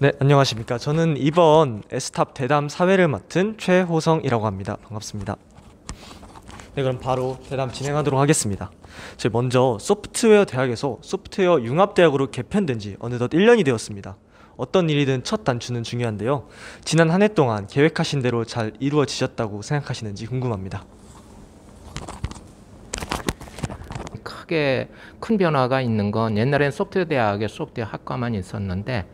네, 안녕하십니까. 저는 이번 에스탑 대담 사회를 맡은 최호성이라고 합니다. 반갑습니다. 네, 그럼 바로 대담 진행하도록 하겠습니다. 저 먼저 소프트웨어 대학에서 소프트웨어 융합대학으로 개편된 지 어느덧 1년이 되었습니다. 어떤 일이든 첫 단추는 중요한데요. 지난 한 해 동안 계획하신 대로 잘 이루어지셨다고 생각하시는지 궁금합니다. 크게 큰 변화가 있는 건 옛날엔 소프트웨어 대학에 소프트웨어 학과만 있었는데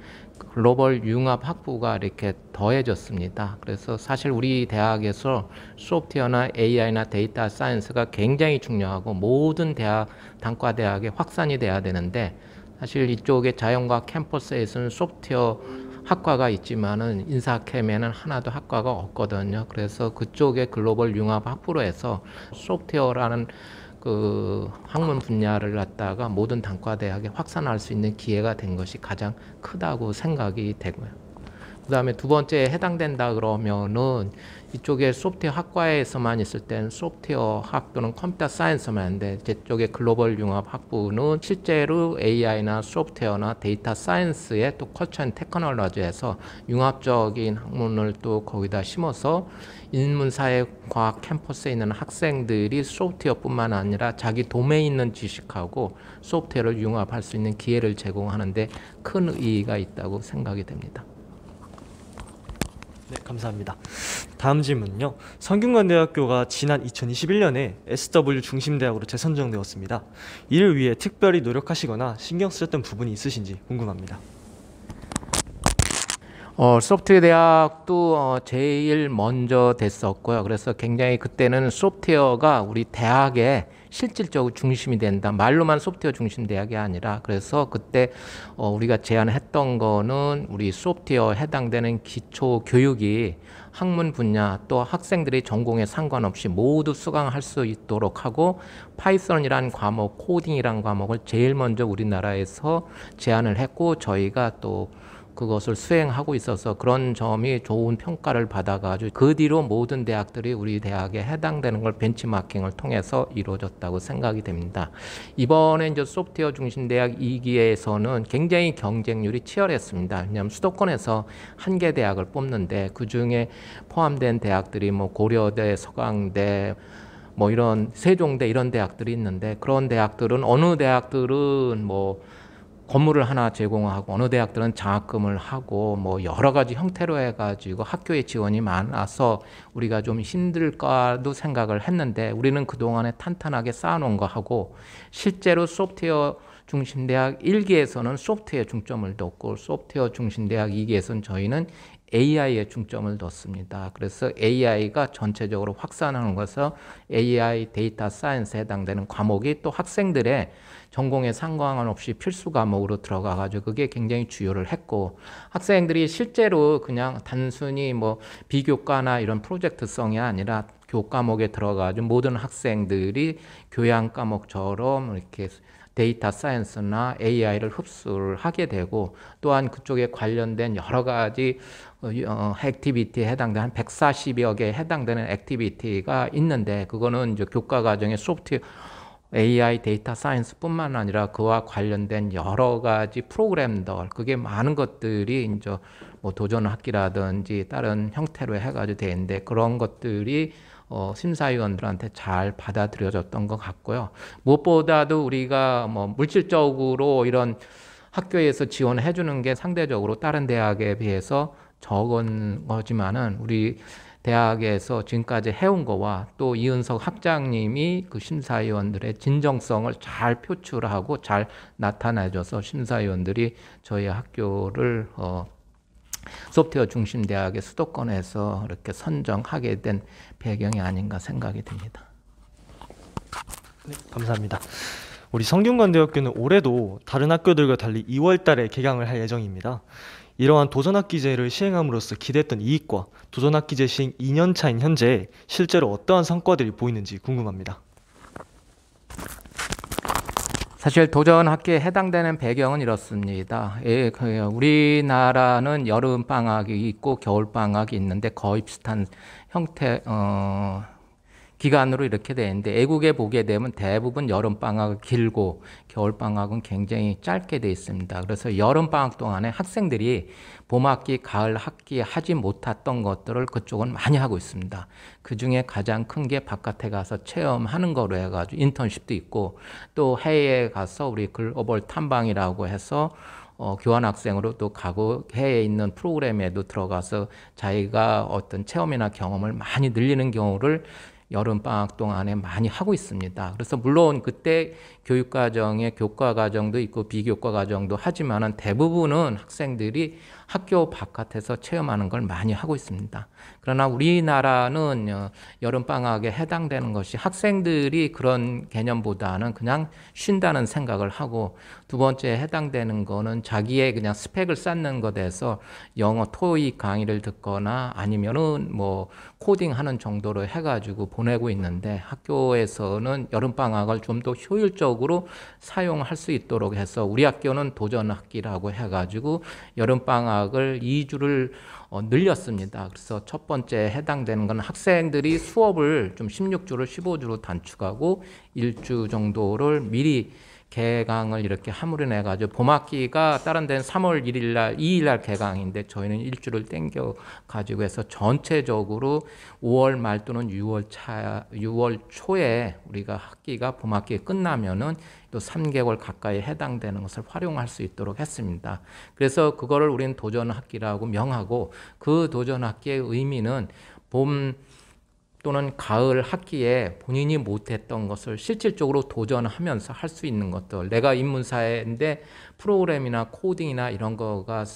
글로벌 융합 학부가 이렇게 더해졌습니다. 그래서 사실 우리 대학에서 소프트웨어나 AI나 데이터 사이언스가 굉장히 중요하고 모든 대학 단과 대학에 확산이 돼야 되는데 사실 이쪽에 자연과학 캠퍼스에서는 소프트웨어 학과가 있지만은 인사캠에는 하나도 학과가 없거든요. 그래서 그쪽에 글로벌 융합 학부로 해서 소프트웨어라는 그 학문 분야를 갖다가 모든 단과대학에 확산할 수 있는 기회가 된 것이 가장 크다고 생각이 되고요. 그 다음에 두번째 해당된다 그러면은 이쪽에 소프트웨어 학과에서만 있을 때는 소프트웨어 학 또는 컴퓨터 사이언스만 하는데 제 쪽에 글로벌 융합 학부는 실제로 AI나 소프트웨어나 데이터 사이언스의 또 컬처 앤 테크놀로지에서 융합적인 학문을 또 거기다 심어서 인문사회과학 캠퍼스에 있는 학생들이 소프트웨어뿐만 아니라 자기 도메인 있는 지식하고 소프트웨어를 융합할 수 있는 기회를 제공하는데 큰 의의가 있다고 생각이 됩니다. 네, 감사합니다. 다음 질문은요. 성균관대학교가 지난 2021년에 SW 중심대학으로 재선정되었습니다. 이를 위해 특별히 노력하시거나 신경 쓰셨던 부분이 있으신지 궁금합니다. 어, 소프트웨어 대학도 어, 제일 먼저 됐었고요. 그래서 굉장히 그때는 소프트웨어가 우리 대학의 실질적으로 중심이 된다. 말로만 소프트웨어 중심 대학이 아니라 그래서 그때 어, 우리가 제안했던 거는 우리 소프트웨어 해당되는 기초 교육이 학문 분야 또 학생들의 전공에 상관없이 모두 수강할 수 있도록 하고 파이썬이란 과목, 코딩이란 과목을 제일 먼저 우리나라에서 제안을 했고 저희가 또 그것을 수행하고 있어서 그런 점이 좋은 평가를 받아가지고 그 뒤로 모든 대학들이 우리 대학에 해당되는 걸 벤치마킹을 통해서 이루어졌다고 생각이 됩니다. 이번에 이제 소프트웨어 중심 대학 2기에서는 굉장히 경쟁률이 치열했습니다. 왜냐하면 수도권에서 한 개 대학을 뽑는데 그 중에 포함된 대학들이 뭐 고려대, 서강대, 뭐 이런 세종대 이런 대학들이 있는데 그런 대학들은 어느 대학들은 뭐 건물을 하나 제공하고 어느 대학들은 장학금을 하고 뭐 여러 가지 형태로 해가지고 학교의 지원이 많아서 우리가 좀 힘들까도 생각을 했는데 우리는 그동안에 탄탄하게 쌓아놓은 거하고 실제로 소프트웨어 중심 대학 1기에서는 소프트웨어 중점을 뒀고 소프트웨어 중심 대학 2기에서는 저희는 AI에 중점을 뒀습니다. 그래서 AI가 전체적으로 확산하는 것은 AI 데이터 사이언스에 해당되는 과목이 또 학생들의 전공에 상관없이 필수 과목으로 들어가 가지고 그게 굉장히 주요를 했고 학생들이 실제로 그냥 단순히 뭐 비교과나 이런 프로젝트성이 아니라 교과목에 들어가지고 모든 학생들이 교양 과목처럼 이렇게 데이터 사이언스나 AI를 흡수를 하게 되고 또한 그쪽에 관련된 여러 가지 어, 액티비티에 어, 해당되는 한 140여 개에 해당되는 액티비티가 있는데 그거는 이제 교과 과정의 소프트 웨어 AI 데이터 사이언스뿐만 아니라 그와 관련된 여러 가지 프로그램들 그게 많은 것들이 이제 뭐 도전학기라든지 다른 형태로 해가지고 되는데 그런 것들이 어, 심사위원들한테 잘 받아들여졌던 것 같고요. 무엇보다도 우리가 뭐 물질적으로 이런 학교에서 지원해 주는 게 상대적으로 다른 대학에 비해서 적은 거지만은 우리 대학에서 지금까지 해온 거와 또 이은석 학장님이 그 심사위원들의 진정성을 잘 표출하고 잘 나타내줘서 심사위원들이 저희 학교를 어, 소프트웨어 중심 대학의 수도권에서 이렇게 선정하게 된 배경이 아닌가 생각이 듭니다. 네, 감사합니다. 우리 성균관대학교는 올해도 다른 학교들과 달리 2월 달에 개강을 할 예정입니다. 이러한 도전학기제를 시행함으로써 기대했던 이익과 도전학기제 시행 2년차인 현재 실제로 어떠한 성과들이 보이는지 궁금합니다. 사실 도전학기에 해당되는 배경은 이렇습니다. 예, 그 우리나라는 여름방학이 있고 겨울방학이 있는데 거의 비슷한 형태, 어, 기간으로 이렇게 되는데 애국에 보게 되면 대부분 여름 방학은 길고 겨울 방학은 굉장히 짧게 돼 있습니다. 그래서 여름 방학 동안에 학생들이 봄 학기, 가을 학기 하지 못했던 것들을 그쪽은 많이 하고 있습니다. 그 중에 가장 큰 게 바깥에 가서 체험하는 거로 해가지고 인턴십도 있고 또 해외에 가서 우리 글로벌 탐방이라고 해서 어, 교환학생으로 또 가고 해에 있는 프로그램에도 들어가서 자기가 어떤 체험이나 경험을 많이 늘리는 경우를 여름 방학 동안에 많이 하고 있습니다. 그래서 물론 그때 교육 과정에 교과 과정도 있고 비교과 과정도 하지만 대부분은 학생들이 학교 바깥에서 체험하는 걸 많이 하고 있습니다. 그러나 우리나라는 어, 여름방학에 해당되는 것이 학생들이 그런 개념보다는 그냥 쉰다는 생각을 하고 두 번째 해당되는 거는 자기의 그냥 스펙을 쌓는 것에서 영어 토익 강의를 듣거나 아니면은 뭐 코딩하는 정도로 해가지고 보내고 있는데 학교에서는 여름방학을 좀 더 효율적으로 사용할 수 있도록 해서 우리 학교는 도전학기라고 해가지고 여름방학 방학을 2주를 어, 늘렸습니다. 그래서 첫 번째 해당되는 건 학생들이 수업을 좀 16주를 15주로 단축하고 1주 정도를 미리 개강을 이렇게 함으로내 가지고 봄학기가 다른 데는 3월 1일 날 2일 날 개강인데 저희는 일주를 땡겨 가지고 해서 전체적으로 5월 말 또는 6월 차 6월 초에 우리가 학기가 봄학기 끝나면은 또 3개월 가까이 해당되는 것을 활용할 수 있도록 했습니다. 그래서 그거를 우리는 도전학기라고 명하고 그 도전학기의 의미는 봄 또는 가을 학기에 본인이 못했던 것을 실질적으로 도전하면서 할 수 있는 것들. 내가 인문사인데 프로그램이나 코딩이나 이런 거가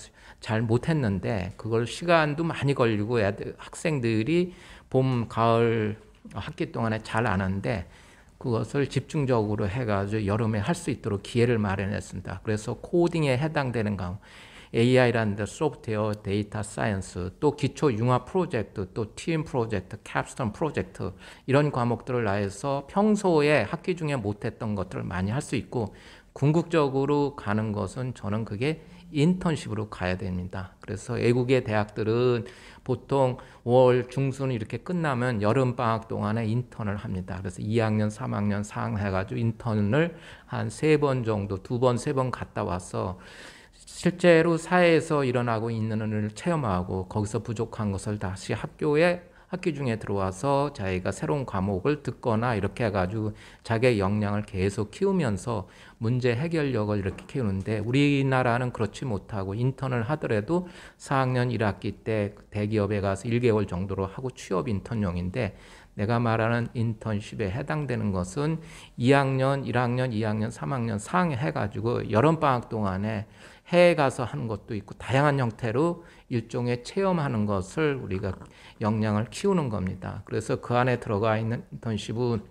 잘 못했는데 그걸 시간도 많이 걸리고 학생들이 봄, 가을 학기 동안에 잘 아는데 그것을 집중적으로 해가지고 여름에 할 수 있도록 기회를 마련했습니다. 그래서 코딩에 해당되는 강 AI라는 데 소프트웨어, 데이터 사이언스, 또 기초 융합 프로젝트, 또 팀 프로젝트, 캡스톤 프로젝트 이런 과목들을 나해서 평소에 학기 중에 못했던 것들을 많이 할 수 있고 궁극적으로 가는 것은 저는 그게 인턴십으로 가야 됩니다. 그래서 외국의 대학들은 보통 5월 중순 이렇게 끝나면 여름 방학 동안에 인턴을 합니다. 그래서 2학년, 3학년, 4 해가지고 인턴을 한 세 번 정도, 두 번, 세 번 갔다 와서 실제로 사회에서 일어나고 있는 일을 체험하고 거기서 부족한 것을 다시 학교에 학기 중에 들어와서 자기가 새로운 과목을 듣거나 이렇게 해가지고 자기의 역량을 계속 키우면서 문제 해결력을 이렇게 키우는데 우리나라는 그렇지 못하고 인턴을 하더라도 4학년 1학기 때 대기업에 가서 1개월 정도로 하고 취업 인턴용인데 내가 말하는 인턴십에 해당되는 것은 2학년, 1학년, 2학년, 3학년, 4학년 해가지고 여름방학 동안에 해외 가서 하는 것도 있고 다양한 형태로 일종의 체험하는 것을 우리가 역량을 키우는 겁니다. 그래서 그 안에 들어가 있는 던턴십은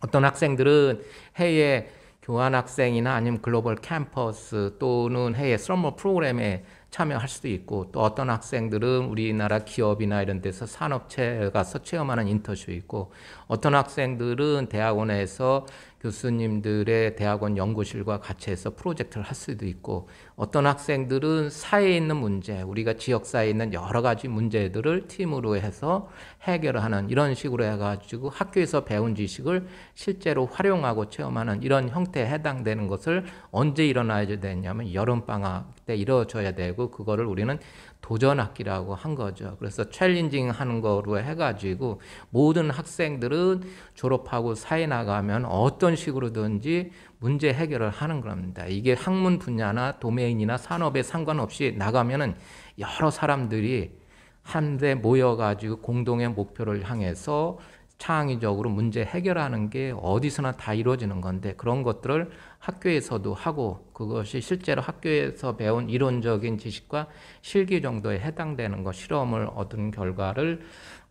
어떤 학생들은 해외 교환학생이나 아니면 글로벌 캠퍼스 또는 해외 슬머 프로그램에 참여할 수도 있고 또 어떤 학생들은 우리나라 기업이나 이런 데서 산업체에 가서 체험하는 인터뷰 있고 어떤 학생들은 대학원에서 교수님들의 대학원 연구실과 같이 해서 프로젝트를 할 수도 있고 어떤 학생들은 사회에 있는 문제, 우리가 지역사회에 있는 여러 가지 문제들을 팀으로 해서 해결하는 이런 식으로 해가지고 학교에서 배운 지식을 실제로 활용하고 체험하는 이런 형태에 해당되는 것을 언제 일어나야 되냐면 여름방학 때 이루어져야 되고 그거를 우리는 도전학기라고 한 거죠. 그래서 챌린징 하는 거로 해가지고 모든 학생들은 졸업하고 사회 나가면 어떤 어떤 식으로든지 문제 해결을 하는 겁니다. 이게 학문 분야나 도메인이나 산업에 상관없이 나가면은 여러 사람들이 한데 모여가지고 공동의 목표를 향해서 창의적으로 문제 해결하는 게 어디서나 다 이루어지는 건데 그런 것들을 학교에서도 하고 그것이 실제로 학교에서 배운 이론적인 지식과 실기 정도에 해당되는 것 실험을 얻은 결과를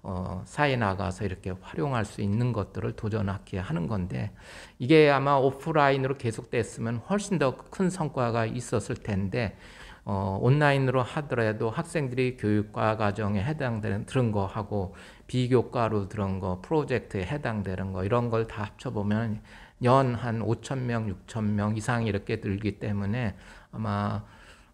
어, 사에 나가서 이렇게 활용할 수 있는 것들을 도전하게 하는 건데 이게 아마 오프라인으로 계속됐으면 훨씬 더 큰 성과가 있었을 텐데 어, 온라인으로 하더라도 학생들이 교육과 과정에 해당되는 들은 거 하고 비교과로 들은 거 프로젝트에 해당되는 거 이런 걸 다 합쳐보면 연 한 5천 명, 6천 명 이상 이렇게 들기 때문에 아마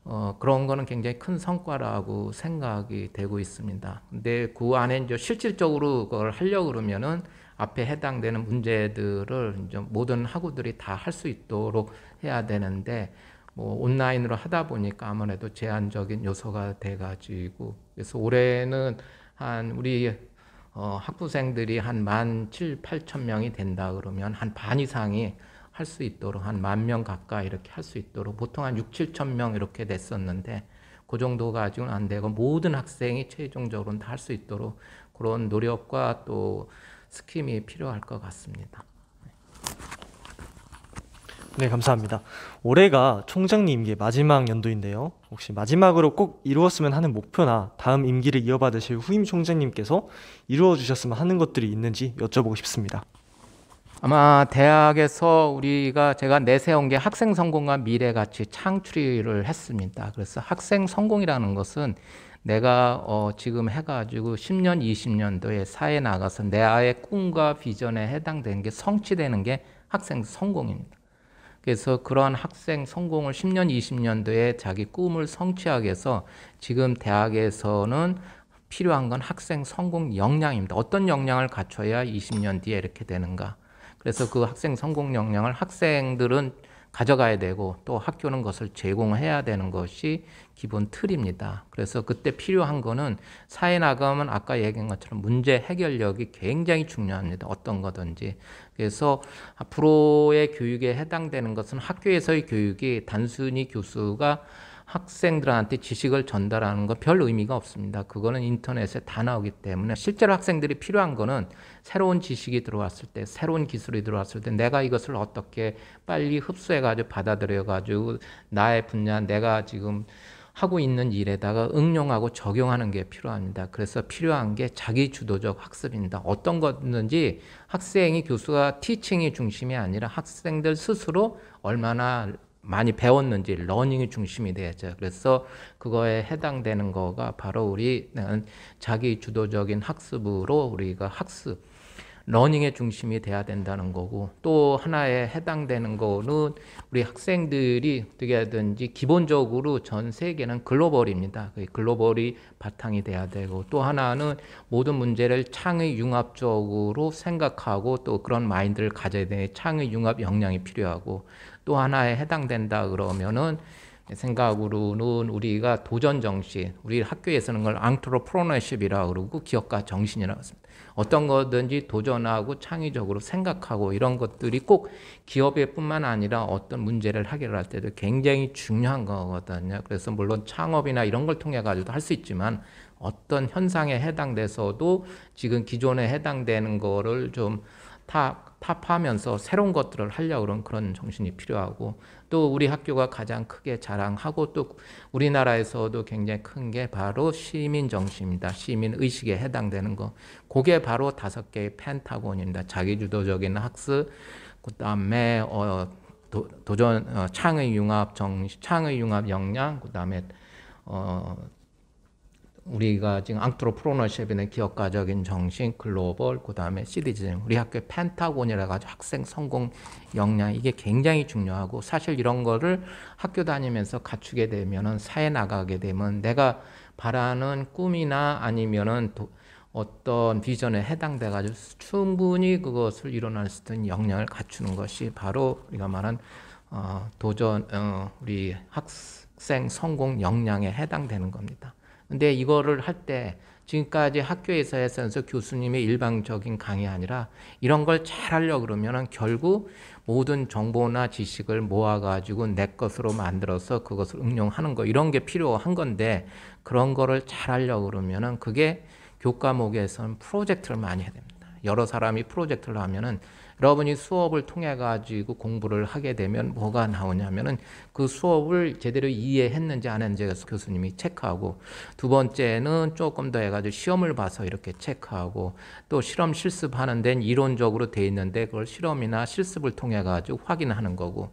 어, 그런 거는 굉장히 큰 성과라고 생각이 되고 있습니다. 근데 그 안에 이제 실질적으로 그걸 하려 고 그러면은 앞에 해당되는 문제들을 이제 모든 학우들이 다 할 수 있도록 해야 되는데 뭐 온라인으로 하다 보니까 아무래도 제한적인 요소가 돼가지고 그래서 올해는 한 우리 어, 학부생들이 한 만 칠 팔천 명이 된다 그러면 한 반 이상이 할수 있도록 한 만 명 가까이 이렇게 할 수 있도록 보통 한 6, 7천 명 이렇게 됐었는데 그 정도가 아직은 안 되고 모든 학생이 최종적으로는 다 할 수 있도록 그런 노력과 또 스킴이 필요할 것 같습니다. 네, 감사합니다. 올해가 총장님 임 마지막 연도인데요. 혹시 마지막으로 꼭 이루었으면 하는 목표나 다음 임기를 이어받으실 후임 총장님께서 이루어 주셨으면 하는 것들이 있는지 여쭤보고 싶습니다. 아마 대학에서 우리가 제가 내세운 게 학생 성공과 미래 가치 창출을 했습니다. 그래서 학생 성공이라는 것은 내가 어 지금 해가지고 10년, 20년도에 사회 에 나가서 내 아의 꿈과 비전에 해당되는 게 성취되는 게 학생 성공입니다. 그래서 그러한 학생 성공을 10년, 20년도에 자기 꿈을 성취하기 위해서 지금 대학에서는 필요한 건 학생 성공 역량입니다. 어떤 역량을 갖춰야 20년 뒤에 이렇게 되는가. 그래서 그 학생 성공 역량을 학생들은 가져가야 되고 또 학교는 것을 제공해야 되는 것이 기본 틀입니다. 그래서 그때 필요한 거는 사회 나가면 아까 얘기한 것처럼 문제 해결력이 굉장히 중요합니다. 어떤 거든지. 그래서 앞으로의 교육에 해당되는 것은 학교에서의 교육이 단순히 교수가 학생들한테 지식을 전달하는 건 별 의미가 없습니다. 그거는 인터넷에 다 나오기 때문에 실제로 학생들이 필요한 거는 새로운 지식이 들어왔을 때, 새로운 기술이 들어왔을 때 내가 이것을 어떻게 빨리 흡수해가지고 받아들여가지고 나의 분야, 내가 지금 하고 있는 일에다가 응용하고 적용하는 게 필요합니다. 그래서 필요한 게 자기 주도적 학습입니다. 어떤 거든지 학생이 교수가 티칭이 중심이 아니라 학생들 스스로 얼마나 많이 배웠는지 러닝이 중심이 되죠. 그래서 그거에 해당되는 거가 바로 우리 자기 주도적인 학습으로 우리가 학습 러닝의 중심이 돼야 된다는 거고 또 하나에 해당되는 거는 우리 학생들이 어떻게 하든지 기본적으로 전 세계는 글로벌입니다. 글로벌이 바탕이 돼야 되고 또 하나는 모든 문제를 창의 융합적으로 생각하고 또 그런 마인드를 가져야 되는 창의 융합 역량이 필요하고 또 하나에 해당된다 그러면은 생각으로는 우리가 도전 정신, 우리 학교에서는 걸 앙트로프로너십이라고 그러고 기업가 정신이라고 어떤 거든지 도전하고 창의적으로 생각하고 이런 것들이 꼭 기업에 뿐만 아니라 어떤 문제를 해결할 때도 굉장히 중요한 거거든요. 그래서 물론 창업이나 이런 걸 통해 가지고도 할 수 있지만 어떤 현상에 해당돼서도 지금 기존에 해당되는 거를 좀타 타파하면서 새로운 것들을 하려고 그런 그런 정신이 필요하고 또 우리 학교가 가장 크게 자랑하고 또 우리나라에서도 굉장히 큰 게 바로 시민 정신입니다. 시민 의식에 해당되는 거. 그게 바로 다섯 개의 펜타곤입니다. 자기주도적인 학습, 그다음에 어 도, 전 어, 창의 융합 정 창의 융합 역량, 그다음에 어 우리가 지금 앙트로프로너십이는 기업가적인 정신, 글로벌, 그 다음에 시리즈즘, 우리 학교 펜타곤이라고 해서 학생 성공 역량, 이게 굉장히 중요하고 사실 이런 거를 학교 다니면서 갖추게 되면은 사회 나가게 되면 내가 바라는 꿈이나 아니면은 도, 어떤 비전에 해당돼가지고 충분히 그것을 일어날 수 있는 역량을 갖추는 것이 바로 우리가 말한 어, 도전, 어, 우리 학생 성공 역량에 해당되는 겁니다. 근데 이거를 할 때 지금까지 학교에서 했어서 교수님의 일방적인 강의 아니라 이런 걸 잘 하려 고 그러면은 결국 모든 정보나 지식을 모아가지고 내 것으로 만들어서 그것을 응용하는 거 이런 게 필요한 건데 그런 거를 잘 하려 고 그러면은 그게 교과목에서는 프로젝트를 많이 해야 됩니다. 여러 사람이 프로젝트를 하면은 여러분이 수업을 통해 가지고 공부를 하게 되면 뭐가 나오냐면은 그 수업을 제대로 이해했는지 안 했는지 교수님이 체크하고 두 번째는 조금 더 해가지고 시험을 봐서 이렇게 체크하고 또 실험 실습하는 데는 이론적으로 돼 있는데 그걸 실험이나 실습을 통해 가지고 확인하는 거고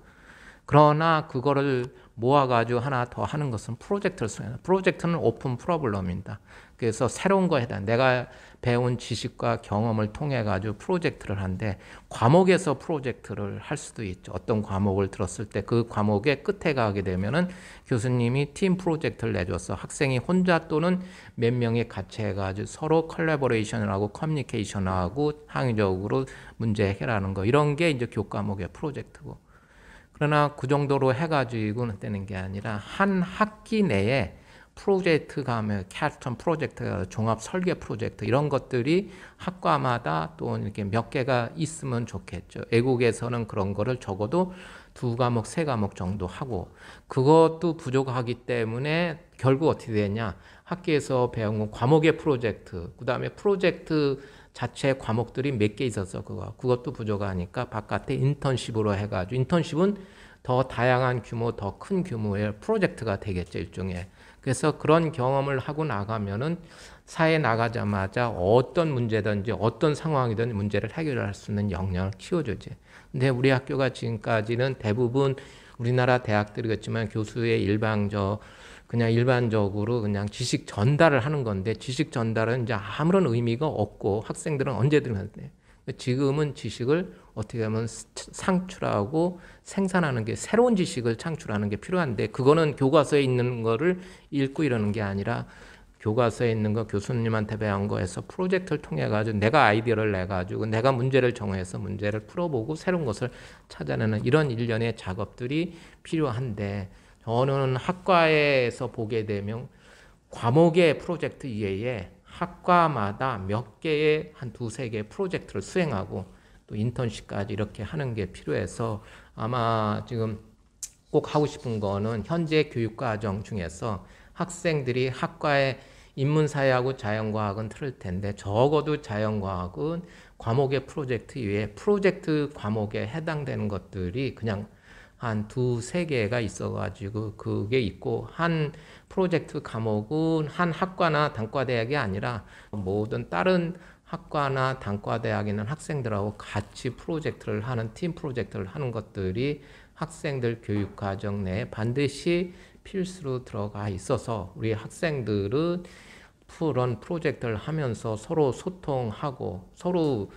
그러나 그거를 모아가지고 하나 더 하는 것은 프로젝트를 쓰는 프로젝트는 오픈 프로블럼입니다. 그래서 새로운 거에 대한 내가 배운 지식과 경험을 통해 가지고 프로젝트를 하는데 과목에서 프로젝트를 할 수도 있죠. 어떤 과목을 들었을 때 그 과목의 끝에 가게 되면은 교수님이 팀 프로젝트를 내줘서 학생이 혼자 또는 몇 명이 같이 해가지고 서로 컬래버레이션을 하고 커뮤니케이션을 하고 항의적으로 문제 해결하는 거 이런 게 이제 교과목의 프로젝트고 그러나 그 정도로 해가지고는 되는 게 아니라 한 학기 내에 프로젝트가 하면 캐스턴 프로젝트, 종합 설계 프로젝트 이런 것들이 학과마다 또 이렇게 몇 개가 있으면 좋겠죠. 외국에서는 그런 거를 적어도 두 과목, 세 과목 정도 하고 그것도 부족하기 때문에 결국 어떻게 되냐? 학교에서 배운 과목의 프로젝트, 그다음에 프로젝트 자체 과목들이 몇 개 있었어 그거. 그것도 부족하니까 바깥에 인턴십으로 해 가지고 인턴십은 더 다양한 규모, 더 큰 규모의 프로젝트가 되겠죠, 일종의. 그래서 그런 경험을 하고 나가면은 사회 나가자마자 어떤 문제든지 어떤 상황이든 문제를 해결할 수 있는 역량을 키워주지. 근데 우리 학교가 지금까지는 대부분 우리나라 대학들이겠지만 교수의 일방적 그냥 일반적으로 그냥 지식 전달을 하는 건데 지식 전달은 이제 아무런 의미가 없고 학생들은 언제든 하는데 지금은 지식을 어떻게 하면 상출하고 생산하는 게 새로운 지식을 창출하는 게 필요한데 그거는 교과서에 있는 거를 읽고 이러는 게 아니라 교과서에 있는 거 교수님한테 배운 거에서 프로젝트를 통해 가지고 내가 아이디어를 내 가지고 내가 문제를 정해서 문제를 풀어보고 새로운 것을 찾아내는 이런 일련의 작업들이 필요한데 저는 학과에서 보게 되면 과목의 프로젝트 이외에 학과마다 몇 개의 한 두 세 개의 프로젝트를 수행하고 또 인턴십까지 이렇게 하는 게 필요해서 아마 지금 꼭 하고 싶은 거는 현재 교육과정 중에서 학생들이 학과에 인문사회하고 자연과학은 틀을 텐데 적어도 자연과학은 과목의 프로젝트 이외에 프로젝트 과목에 해당되는 것들이 그냥 한 두 세 개가 있어가지고 그게 있고 한 프로젝트 과목은 한 학과나 단과대학이 아니라 모든 다른 학과나 단과대학에 있는 학생들하고 같이 프로젝트를 하는 팀 프로젝트를 하는 것들이 학생들 교육 과정 내에 반드시 필수로 들어가 있어서 우리 학생들은 그런 프로젝트를 하면서 서로 소통하고 서로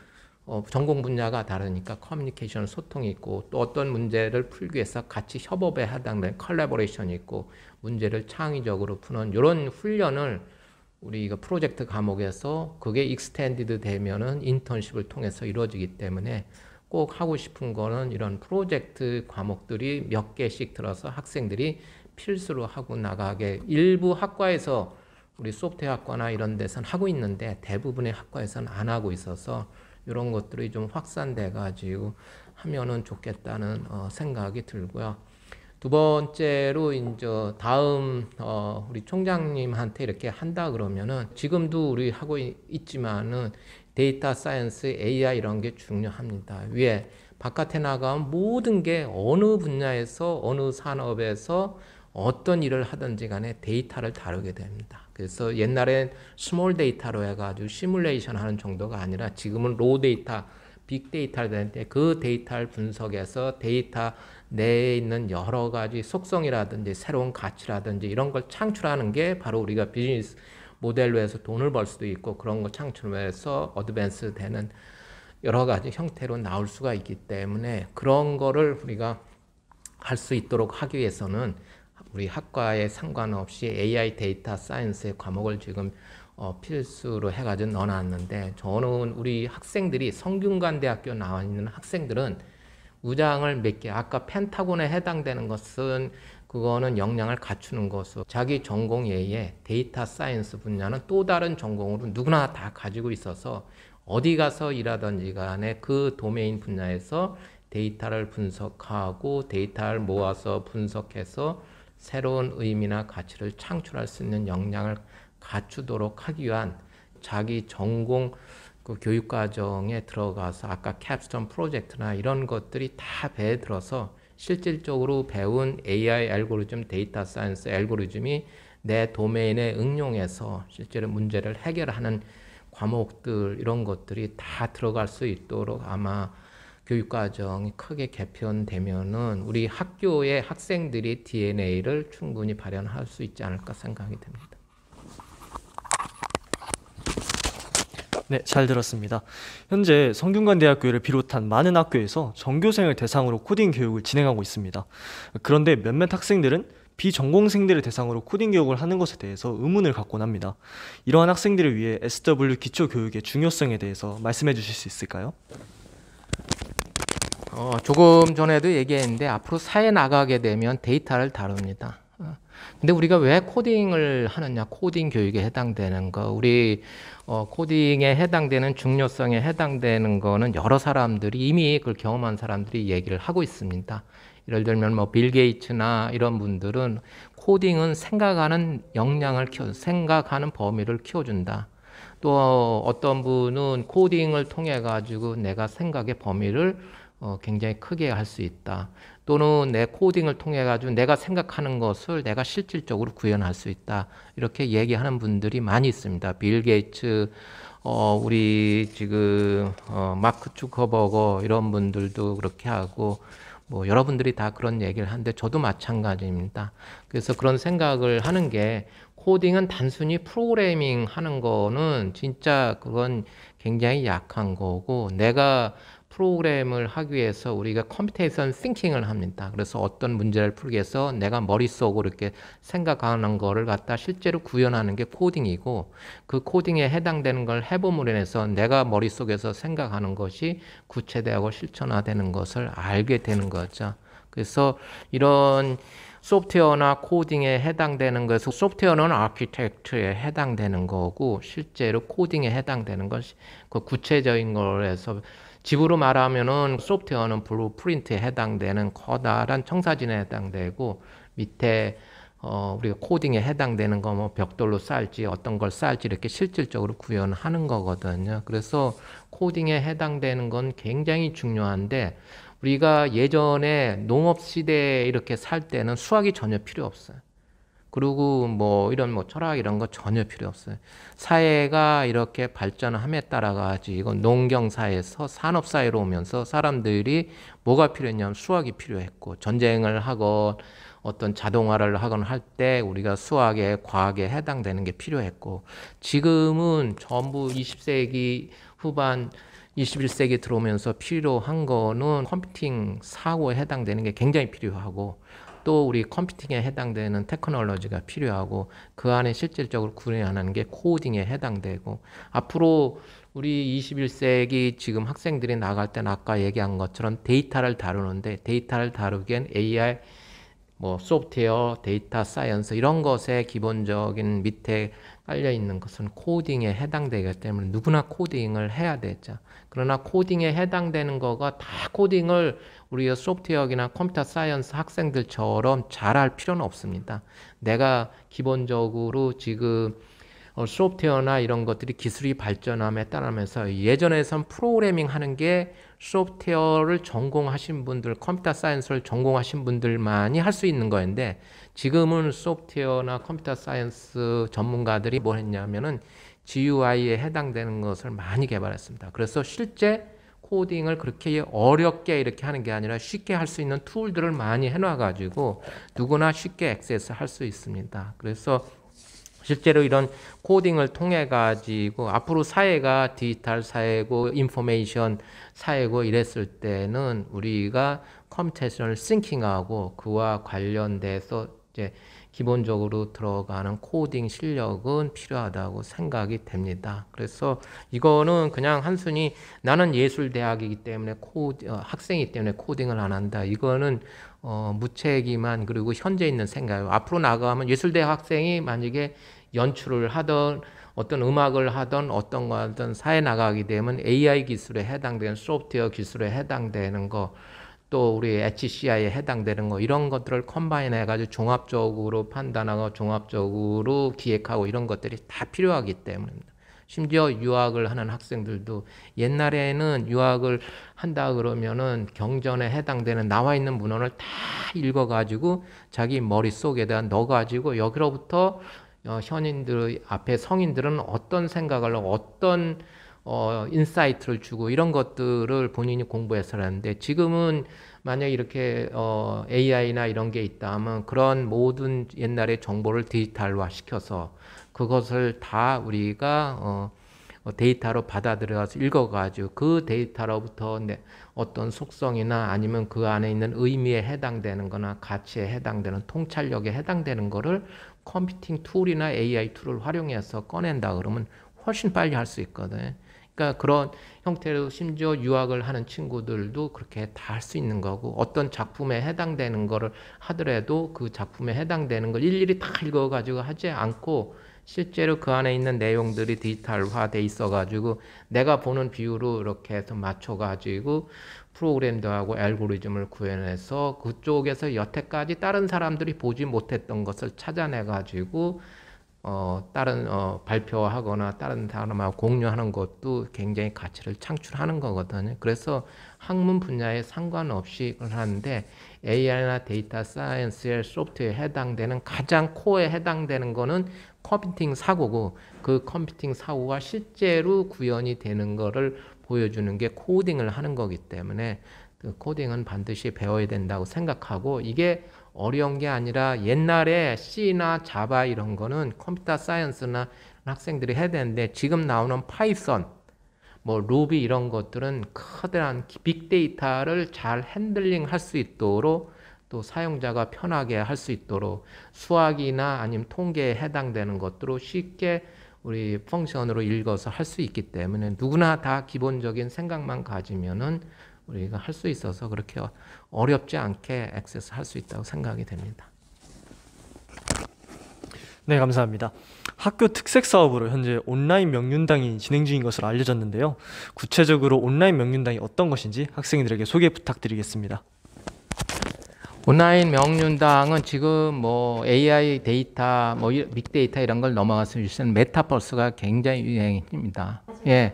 어, 전공 분야가 다르니까 커뮤니케이션 소통이 있고 또 어떤 문제를 풀기 위해서 같이 협업에 해당되는 컬래버레이션이 있고 문제를 창의적으로 푸는 이런 훈련을 우리가 프로젝트 과목에서 그게 익스텐디드 되면은 인턴십을 통해서 이루어지기 때문에 꼭 하고 싶은 거는 이런 프로젝트 과목들이 몇 개씩 들어서 학생들이 필수로 하고 나가게 일부 학과에서 우리 소프트웨어 학과나 이런 데선 하고 있는데 대부분의 학과에서는안 하고 있어서 이런 것들이 좀 확산돼 가지고 하면은 좋겠다는 어, 생각이 들고요. 두 번째로 이제 다음 어 우리 총장님한테 이렇게 한다 그러면은 지금도 우리 하고 있지만은 데이터 사이언스 AI 이런 게 중요합니다. 위에 바깥에 나가면 모든 게 어느 분야에서 어느 산업에서 어떤 일을 하든지 간에 데이터를 다루게 됩니다. 그래서 옛날엔 스몰 데이터로 해가지고 시뮬레이션 하는 정도가 아니라 지금은 로우 데이터, 빅데이터를 되는데 그 데이터를 분석해서 데이터 내에 있는 여러 가지 속성이라든지 새로운 가치라든지 이런 걸 창출하는 게 바로 우리가 비즈니스 모델로 해서 돈을 벌 수도 있고 그런 거 창출을 해서 어드밴스 되는 여러 가지 형태로 나올 수가 있기 때문에 그런 거를 우리가 할 수 있도록 하기 위해서는 우리 학과에 상관없이 AI 데이터 사이언스의 과목을 지금 어, 필수로 해가지고 넣어놨는데 저는 우리 학생들이 성균관대학교 나와 있는 학생들은 우장을몇 개, 아까 펜타곤에 해당되는 것은 그거는 역량을 갖추는 것으로 자기 전공 외에 데이터 사이언스 분야는 또 다른 전공으로 누구나 다 가지고 있어서 어디 가서 일하든지 간에 그 도메인 분야에서 데이터를 분석하고 데이터를 모아서 분석해서 새로운 의미나 가치를 창출할 수 있는 역량을 갖추도록 하기 위한 자기 전공 그 교육과정에 들어가서 아까 캡스톤 프로젝트나 이런 것들이 다 배에 들어서 실질적으로 배운 AI 알고리즘, 데이터 사이언스 알고리즘이 내 도메인에 응용해서 실제로 문제를 해결하는 과목들 이런 것들이 다 들어갈 수 있도록 아마 교육과정이 크게 개편되면은 우리 학교의 학생들이 DNA를 충분히 발현할 수 있지 않을까 생각이 됩니다 네, 잘 들었습니다. 현재 성균관대학교를 비롯한 많은 학교에서 전교생을 대상으로 코딩 교육을 진행하고 있습니다. 그런데 몇몇 학생들은 비전공생들을 대상으로 코딩 교육을 하는 것에 대해서 의문을 갖곤 합니다. 이러한 학생들을 위해 SW 기초 교육의 중요성에 대해서 말씀해 주실 수 있을까요? 어, 조금 전에도 얘기했는데 앞으로 사회 나가게 되면 데이터를 다룹니다. 근데 우리가 왜 코딩을 하느냐, 코딩 교육에 해당되는 거, 우리 어, 코딩에 해당되는 중요성에 해당되는 거는 여러 사람들이 이미 그걸 경험한 사람들이 얘기를 하고 있습니다. 예를 들면 뭐 빌 게이츠나 이런 분들은 코딩은 생각하는 역량을 키워, 생각하는 범위를 키워준다. 또 어떤 분은 코딩을 통해 가지고 내가 생각의 범위를 어, 굉장히 크게 할 수 있다. 또는 내 코딩을 통해 가지고 내가 생각하는 것을 내가 실질적으로 구현할 수 있다. 이렇게 얘기하는 분들이 많이 있습니다. 빌 게이츠, 어, 우리 지금 어, 마크 주커버거 이런 분들도 그렇게 하고 뭐 여러분들이 다 그런 얘기를 하는데 저도 마찬가지입니다. 그래서 그런 생각을 하는 게 코딩은 단순히 프로그래밍 하는 거는 진짜 그건 굉장히 약한 거고 내가 프로그램을 하기 위해서 우리가 컴퓨테이션 싱킹을 합니다. 그래서 어떤 문제를 풀기 위해서 내가 머릿속으로 이렇게 생각하는 거를 갖다 실제로 구현하는 게 코딩이고 그 코딩에 해당되는 걸해보으로 인해서 내가 머릿속에서 생각하는 것이 구체되고 실천화되는 것을 알게 되는 거죠. 그래서 이런 소프트웨어나 코딩에 해당되는 것은 소프트웨어는 아키텍트에 해당되는 거고 실제로 코딩에 해당되는 것이 그 구체적인 걸해서 집으로 말하면은 소프트웨어는 블루프린트에 해당되는 커다란 청사진에 해당되고 밑에 어, 우리가 코딩에 해당되는 거 뭐 벽돌로 쌓을지 어떤 걸 쌓을지 이렇게 실질적으로 구현하는 거거든요. 그래서 코딩에 해당되는 건 굉장히 중요한데 우리가 예전에 농업 시대에 이렇게 살 때는 수학이 전혀 필요 없어요. 그리고 뭐 이런 뭐 철학 이런 거 전혀 필요 없어요. 사회가 이렇게 발전함에 따라 가지고 농경 사회에서 산업 사회로 오면서 사람들이 뭐가 필요했냐면 수학이 필요했고 전쟁을 하건 어떤 자동화를 하건 할 때 우리가 수학에 과학에 해당되는 게 필요했고 지금은 전부 20세기 후반 21세기 들어오면서 필요한 거는 컴퓨팅 사고에 해당되는 게 굉장히 필요하고 또 우리 컴퓨팅에 해당되는 테크놀로지가 필요하고 그 안에 실질적으로 구현하는 게 코딩에 해당되고 앞으로 우리 21세기 지금 학생들이 나갈 때 아까 얘기한 것처럼 데이터를 다루는데 데이터를 다루기엔 AI 뭐 소프트웨어, 데이터 사이언스 이런 것의 기본적인 밑에 깔려 있는 것은 코딩에 해당되기 때문에 누구나 코딩을 해야 되죠. 그러나 코딩에 해당되는 거가 다 코딩을 우리가 소프트웨어나 컴퓨터 사이언스 학생들처럼 잘 할 필요는 없습니다. 내가 기본적으로 지금 어, 소프트웨어나 이런 것들이 기술이 발전함에 따르면서 예전에선 프로그래밍 하는 게 소프트웨어를 전공하신 분들, 컴퓨터 사이언스를 전공하신 분들만이 할 수 있는 거였는데 지금은 소프트웨어나 컴퓨터 사이언스 전문가들이 뭐 했냐면은 GUI에 해당되는 것을 많이 개발했습니다. 그래서 실제 코딩을 그렇게 어렵게 이렇게 하는 게 아니라 쉽게 할 수 있는 툴들을 많이 해 놔가지고 누구나 쉽게 액세스 할 수 있습니다. 그래서 실제로 이런 코딩을 통해 가지고 앞으로 사회가 디지털 사회고 인포메이션 사회고 이랬을 때는 우리가 컴퓨테이션을 싱킹하고 그와 관련돼서 이제 기본적으로 들어가는 코딩 실력은 필요하다고 생각이 됩니다. 그래서 이거는 그냥 한순히 나는 예술대학이기 때문에 코 어, 학생이기 때문에 코딩을 안 한다. 이거는 어, 무책임한 그리고 현재 있는 생각이에요. 앞으로 나가면 예술대학 생이 만약에 연출을 하던 어떤 음악을 하던 어떤 거 하던 사회 나가게 되면 AI 기술에 해당되는 소프트웨어 기술에 해당되는 거또 우리 HCI에 해당되는 거 이런 것들을 컴바인 해가지고 종합적으로 판단하고 종합적으로 기획하고 이런 것들이 다 필요하기 때문입니다. 심지어 유학을 하는 학생들도 옛날에는 유학을 한다 그러면은 경전에 해당되는 나와 있는 문헌을 다 읽어가지고 자기 머릿속에다 넣어가지고 여기로부터 어, 현인들 앞에 성인들은 어떤 생각을 어떤 어, 인사이트를 주고 이런 것들을 본인이 공부해서 하는데 지금은 만약 이렇게 어, AI나 이런 게 있다면 그런 모든 옛날의 정보를 디지털화 시켜서 그것을 다 우리가 어, 어, 데이터로 받아들여서 읽어가지고 그 데이터로부터 어떤 속성이나 아니면 그 안에 있는 의미에 해당되는 거나 가치에 해당되는 통찰력에 해당되는 거를 컴퓨팅 툴이나 AI 툴을 활용해서 꺼낸다 그러면 훨씬 빨리 할 수 있거든. 그러니까 그런 형태로 심지어 유학을 하는 친구들도 그렇게 다 할 수 있는 거고 어떤 작품에 해당되는 거를 하더라도 그 작품에 해당되는 걸 일일이 다 읽어 가지고 하지 않고 실제로 그 안에 있는 내용들이 디지털화돼 있어가지고 내가 보는 비율로 이렇게 해서 맞춰가지고 프로그램도 하고 알고리즘을 구현해서 그쪽에서 여태까지 다른 사람들이 보지 못했던 것을 찾아내가지고 어, 다른 어, 발표하거나 다른 사람하고 공유하는 것도 굉장히 가치를 창출하는 거거든요. 그래서 학문 분야에 상관없이 그걸 하는데 AI나 데이터 사이언스의 소프트웨어에 해당되는 가장 코어에 해당되는 거는 컴퓨팅 사고고 그 컴퓨팅 사고가 실제로 구현이 되는 거를 보여주는 게 코딩을 하는 거기 때문에 그 코딩은 반드시 배워야 된다고 생각하고 이게 어려운 게 아니라 옛날에 C나 자바 이런 거는 컴퓨터 사이언스나 학생들이 해야 되는데 지금 나오는 파이썬, 뭐 루비 이런 것들은 커다란 빅데이터를 잘 핸들링 할 수 있도록 또 사용자가 편하게 할 수 있도록 수학이나 아니면 통계에 해당되는 것들로 쉽게 우리 펑션으로 읽어서 할 수 있기 때문에 누구나 다 기본적인 생각만 가지면은 우리가 할 수 있어서 그렇게 어렵지 않게 액세스 할 수 있다고 생각이 됩니다. 네, 감사합니다. 학교 특색 사업으로 현재 온라인 명륜당이 진행 중인 것으로 알려졌는데요. 구체적으로 온라인 명륜당이 어떤 것인지 학생들에게 소개 부탁드리겠습니다. 온라인 명륜당은 지금 뭐 AI 데이터, 뭐 빅데이터 이런 걸 넘어가서 유치한 메타버스가 굉장히 유행입니다. 예.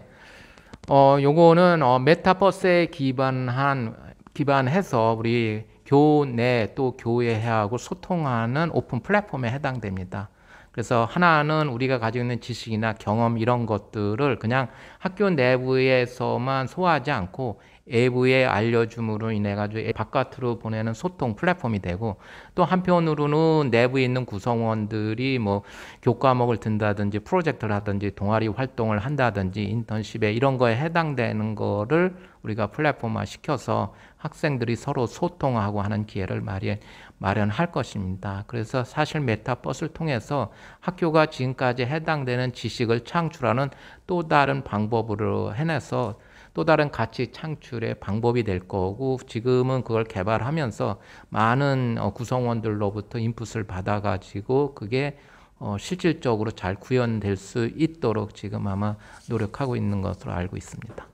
어, 요거는 어, 메타버스에 기반한 기반해서 우리 교내 또 교회하고 소통하는 오픈 플랫폼에 해당됩니다. 그래서 하나는 우리가 가지고 있는 지식이나 경험 이런 것들을 그냥 학교 내부에서만 소화하지 않고 외부에 알려줌으로 인해 가지고 바깥으로 보내는 소통 플랫폼이 되고 또 한편으로는 내부에 있는 구성원들이 뭐 교과목을 든다든지 프로젝트를 하든지 동아리 활동을 한다든지 인턴십에 이런 거에 해당되는 거를 우리가 플랫폼화 시켜서 학생들이 서로 소통하고 하는 기회를 마련, 마련할 것입니다. 그래서 사실 메타버스를 통해서 학교가 지금까지 해당되는 지식을 창출하는 또 다른 방법으로 해내서 또 다른 가치 창출의 방법이 될 거고 지금은 그걸 개발하면서 많은 어, 구성원들로부터 인풋을 받아가지고 그게 어, 실질적으로 잘 구현될 수 있도록 지금 아마 노력하고 있는 것으로 알고 있습니다.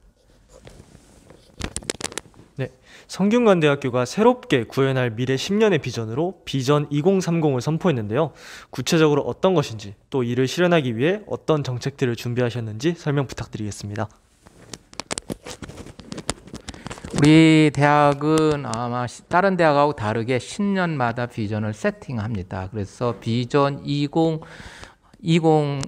네, 성균관대학교가 새롭게 구현할 미래 10년의 비전으로 비전 2030을 선포했는데요. 구체적으로 어떤 것인지 또 이를 실현하기 위해 어떤 정책들을 준비하셨는지 설명 부탁드리겠습니다. 우리 대학은 아마 다른 대학하고 다르게 10년마다 비전을 세팅합니다. 그래서 비전 20 20,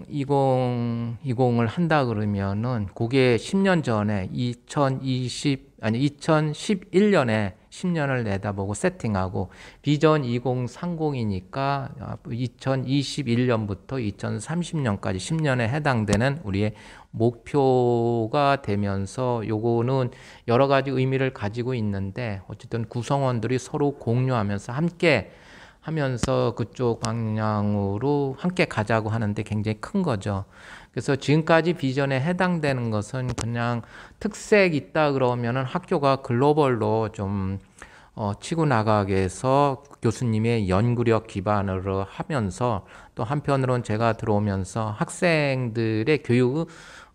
20, 20을 한다 그러면은 그게 10년 전에 2020 아니 2011년에 10년을 내다보고 세팅하고 비전 2030이니까 2021년부터 아, 2030년까지 10년에 해당되는 우리의 목표가 되면서 요거는 여러 가지 의미를 가지고 있는데 어쨌든 구성원들이 서로 공유하면서 함께 하면서 그쪽 방향으로 함께 가자고 하는데 굉장히 큰 거죠. 그래서 지금까지 비전에 해당되는 것은 그냥 특색 있다 그러면은 학교가 글로벌로 좀 어, 치고 나가게해서 교수님의 연구력 기반으로 하면서 또한편으로는 제가 들어오면서 학생들의 교육 을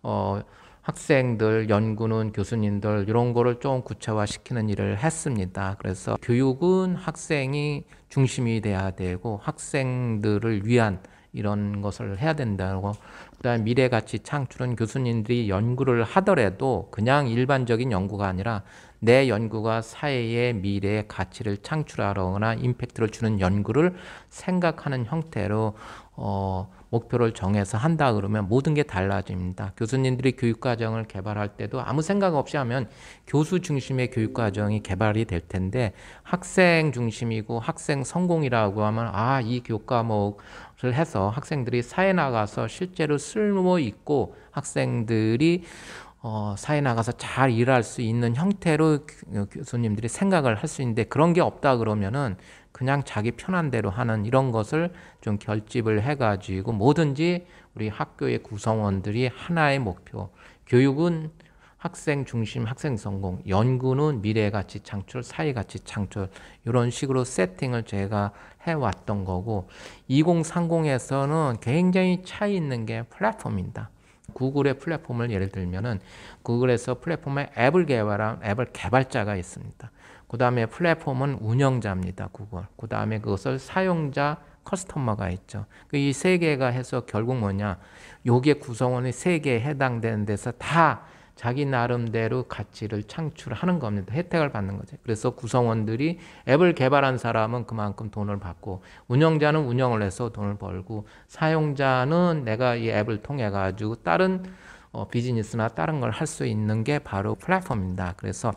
어, 학생들, 연구는 교수님들 이런 거를 좀 구체화시키는 일을 했습니다. 그래서 교육은 학생이 중심이 돼야 되고 학생들을 위한 이런 것을 해야 된다고 그다음 에 미래 가치 창출은 교수님들이 연구를 하더라도 그냥 일반적인 연구가 아니라 내 연구가 사회의 미래의 가치를 창출하거나 임팩트를 주는 연구를 생각하는 형태로 어 목표를 정해서 한다 그러면 모든 게 달라집니다. 교수님들이 교육과정을 개발할 때도 아무 생각 없이 하면 교수 중심의 교육과정이 개발이 될 텐데 학생 중심이고 학생 성공이라고 하면 아, 이 교과목을 해서 학생들이 사회 나가서 실제로 쓸모 있고 학생들이 어, 사회 나가서 잘 일할 수 있는 형태로 교수님들이 생각을 할 수 있는데 그런 게 없다 그러면은 그냥 자기 편한 대로 하는 이런 것을 좀 결집을 해가지고 뭐든지 우리 학교의 구성원들이 하나의 목표, 교육은 학생 중심, 학생 성공, 연구는 미래 가치 창출, 사회 가치 창출 이런 식으로 세팅을 제가 해왔던 거고 2030에서는 굉장히 차이 있는 게 플랫폼입니다. 구글의 플랫폼을 예를 들면은 구글에서 플랫폼의 앱을 개발한 앱을 개발자가 있습니다. 그 다음에 플랫폼은 운영자입니다. 구글. 그 다음에 그것을 사용자 커스터머가 있죠. 그 이 세 개가 해서 결국 뭐냐. 요게 구성원이 세 개에 해당되는 데서 다 자기 나름대로 가치를 창출하는 겁니다. 혜택을 받는 거죠. 그래서 구성원들이 앱을 개발한 사람은 그만큼 돈을 받고 운영자는 운영을 해서 돈을 벌고 사용자는 내가 이 앱을 통해 가지고 다른 어, 비즈니스나 다른 걸 할 수 있는 게 바로 플랫폼입니다. 그래서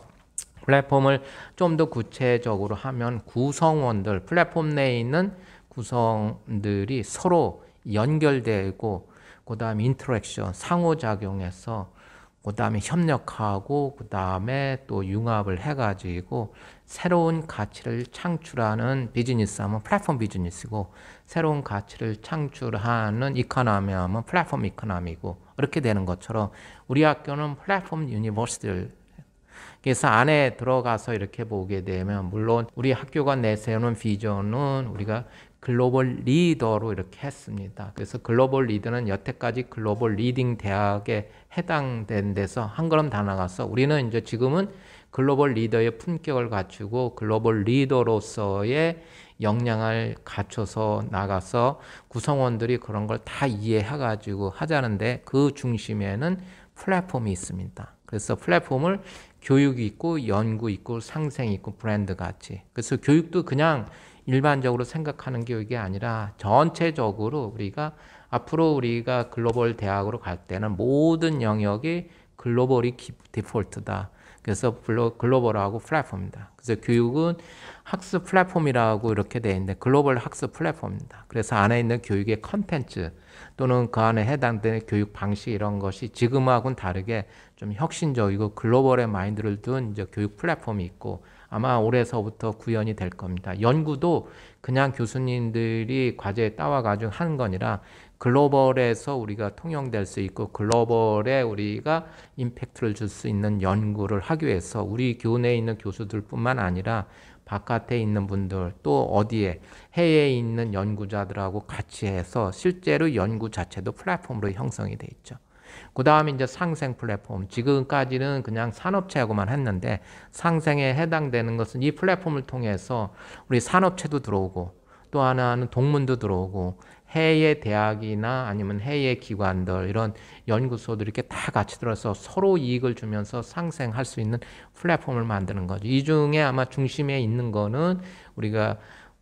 플랫폼을 좀 더 구체적으로 하면 구성원들, 플랫폼 내에 있는 구성들이 서로 연결되고 그 다음에 인터랙션, 상호작용해서 그 다음에 협력하고 그 다음에 또 융합을 해가지고 새로운 가치를 창출하는 비즈니스 하면 플랫폼 비즈니스고 새로운 가치를 창출하는 이코노미 하면 플랫폼 이코노미고 이렇게 되는 것처럼 우리 학교는 플랫폼 유니버스들 그래서 안에 들어가서 이렇게 보게 되면 물론 우리 학교가 내세우는 비전은 우리가 글로벌 리더로 이렇게 했습니다. 그래서 글로벌 리더는 여태까지 글로벌 리딩 대학에 해당된 데서 한 걸음 다 나가서 우리는 이제 지금은 글로벌 리더의 품격을 갖추고 글로벌 리더로서의 역량을 갖춰서 나가서 구성원들이 그런 걸 다 이해해가지고 하자는데 그 중심에는 플랫폼이 있습니다. 그래서 플랫폼을 교육이 있고 연구 있고 상생 있고 브랜드 같이. 그래서 교육도 그냥 일반적으로 생각하는 교육이 아니라 전체적으로 우리가 앞으로 우리가 글로벌 대학으로 갈 때는 모든 영역이 글로벌이 디폴트다. 그래서 글로벌하고 플랫폼이다. 그래서 교육은 학습 플랫폼이라고 이렇게 되어 있는데 글로벌 학습 플랫폼입니다. 그래서 안에 있는 교육의 컨텐츠 또는 그 안에 해당되는 교육 방식 이런 것이 지금하고는 다르게 좀 혁신적이고 글로벌의 마인드를 둔 이제 교육 플랫폼이 있고 아마 올해서부터 구현이 될 겁니다. 연구도 그냥 교수님들이 과제 따와가지고 하는 거라 글로벌에서 우리가 통용될 수 있고 글로벌에 우리가 임팩트를 줄 수 있는 연구를 하기 위해서 우리 교내에 있는 교수들뿐만 아니라 바깥에 있는 분들 또 어디에 해외에 있는 연구자들하고 같이 해서 실제로 연구 자체도 플랫폼으로 형성이 돼 있죠. 그 다음에 이제 상생 플랫폼. 지금까지는 그냥 산업체하고만 했는데 상생에 해당되는 것은 이 플랫폼을 통해서 우리 산업체도 들어오고 또 하나는 동문도 들어오고 해외 대학이나 아니면 해외 기관들 이런 연구소들 이렇게 다 같이 들어서 서로 이익을 주면서 상생할 수 있는 플랫폼을 만드는 거죠. 이 중에 아마 중심에 있는 거는 우리가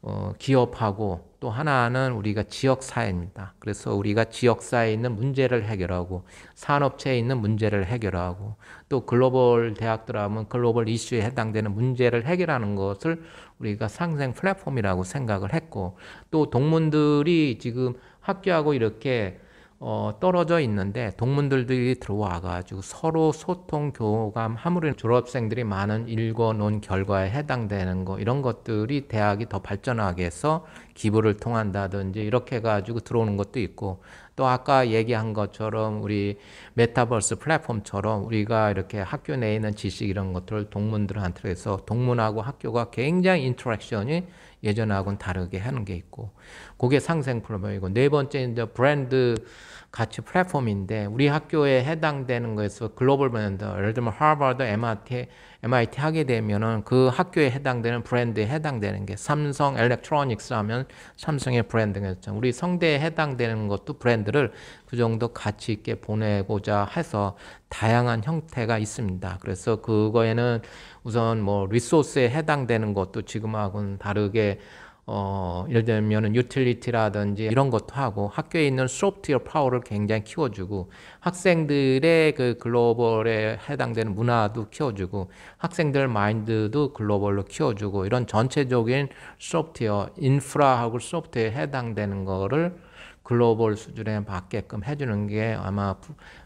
어, 기업하고 또 하나는 우리가 지역사회입니다. 그래서 우리가 지역사회에 있는 문제를 해결하고 산업체에 있는 문제를 해결하고 또 글로벌 대학들 하면 글로벌 이슈에 해당되는 문제를 해결하는 것을 우리가 상생 플랫폼이라고 생각을 했고 또 동문들이 지금 학교하고 이렇게 어, 떨어져 있는데 동문들이 들어와가지고 서로 소통 교감함으로 졸업생들이 많은 읽어놓은 결과에 해당되는 거 이런 것들이 대학이 더 발전하게 해서 기부를 통한다든지 이렇게 해가지고 들어오는 것도 있고 또 아까 얘기한 것처럼 우리 메타버스 플랫폼처럼 우리가 이렇게 학교 내에 있는 지식 이런 것들을 동문들한테 해서 동문하고 학교가 굉장히 인터랙션이 예전하고는 다르게 하는 게 있고 그게 상생 플랫폼이고 네 번째 이제 브랜드 가치 플랫폼인데 우리 학교에 해당되는 거에서 글로벌 브랜드 예를 들면 하버드, MIT, MIT 하게 되면은 그 학교에 해당되는 브랜드에 해당되는 게 삼성 엘렉트로닉스 하면 삼성의 브랜드가 죠 우리 성대에 해당되는 것도 브랜드를 그 정도 가치 있게 보내고자 해서 다양한 형태가 있습니다. 그래서 그거에는 우선 뭐 리소스에 해당되는 것도 지금하고는 다르게 어, 예를 들면 유틸리티라든지 이런 것도 하고 학교에 있는 소프트웨어 파워를 굉장히 키워주고 학생들의 그 글로벌에 해당되는 문화도 키워주고 학생들 마인드도 글로벌로 키워주고 이런 전체적인 소프트웨어 인프라하고 소프트웨어에 해당되는 거를 글로벌 수준에 맞게끔 해주는 게 아마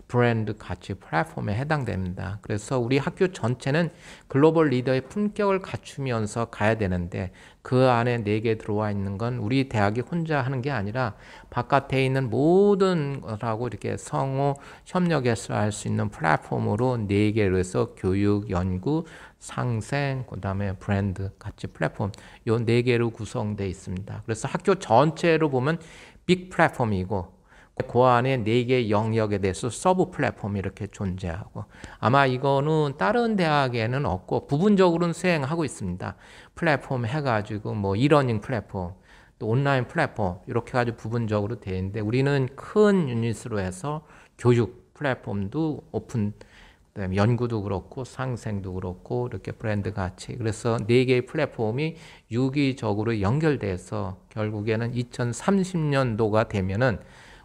브랜드 가치 플랫폼에 해당됩니다. 그래서 우리 학교 전체는 글로벌 리더의 품격을 갖추면서 가야 되는데 그 안에 네 개 들어와 있는 건 우리 대학이 혼자 하는 게 아니라 바깥에 있는 모든 거라고 이렇게 성호 협력해서 할 수 있는 플랫폼으로 네 개로 해서 교육, 연구, 상생, 그다음에 브랜드 가치 플랫폼 요네 개로 구성되어 있습니다. 그래서 학교 전체로 보면 빅 플랫폼이고 그 안에 네개의 영역에 대해서 서브 플랫폼이 이렇게 존재하고 아마 이거는 다른 대학에는 없고 부분적으로는 수행하고 있습니다. 플랫폼 해가지고 뭐 이러닝 플랫폼 또 온라인 플랫폼 이렇게 가지고 부분적으로 되는데 우리는 큰 유닛으로 해서 교육 플랫폼도 오픈 그다음에 연구도 그렇고 상생도 그렇고 이렇게 브랜드 가치 그래서 네 개의 플랫폼이 유기적으로 연결돼서 결국에는 2030년도가 되면은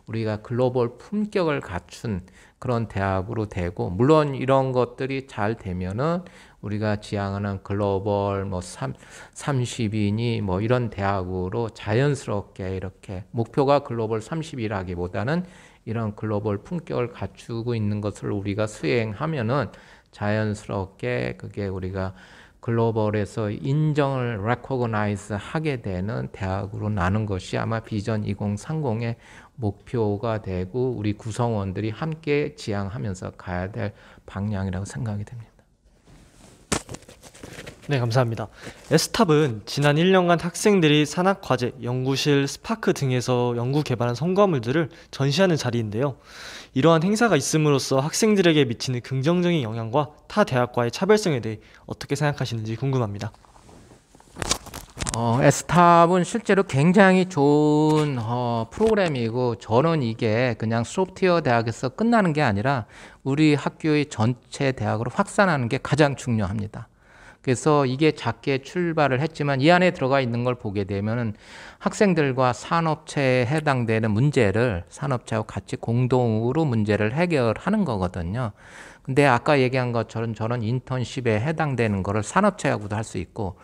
우리가 글로벌 품격을 갖춘 그런 대학으로 되고 물론 이런 것들이 잘 되면은 우리가 지향하는 글로벌 뭐 3, 0인이뭐 이런 대학으로 자연스럽게 이렇게 목표가 글로벌 30이라기보다는 이런 글로벌 품격을 갖추고 있는 것을 우리가 수행하면은 자연스럽게 그게 우리가 글로벌에서 인정을 레코그나이즈 하게 되는 대학으로 나는 것이 아마 비전 2030의 목표가 되고 우리 구성원들이 함께 지향하면서 가야 될 방향이라고 생각이 됩니다. 네, 감사합니다. 에스탑은 지난 1년간 학생들이 산학과제, 연구실, 스파크 등에서 연구 개발한 성과물들을 전시하는 자리인데요. 이러한 행사가 있음으로써 학생들에게 미치는 긍정적인 영향과 타 대학과의 차별성에 대해 어떻게 생각하시는지 궁금합니다. 어, 에스탑은 실제로 굉장히 좋은 어, 프로그램이고 저는 이게 그냥 소프트웨어 대학에서 끝나는 게 아니라 우리 학교의 전체 대학으로 확산하는 게 가장 중요합니다. 그래서 이게 작게 출발을 했지만 이 안에 들어가 있는 걸 보게 되면은 학생들과 산업체에 해당되는 문제를 산업체하고 같이 공동으로 문제를 해결하는 거거든요. 근데 아까 얘기한 것처럼 저는 인턴십에 해당되는 거를 산업체하고도 할 수 있고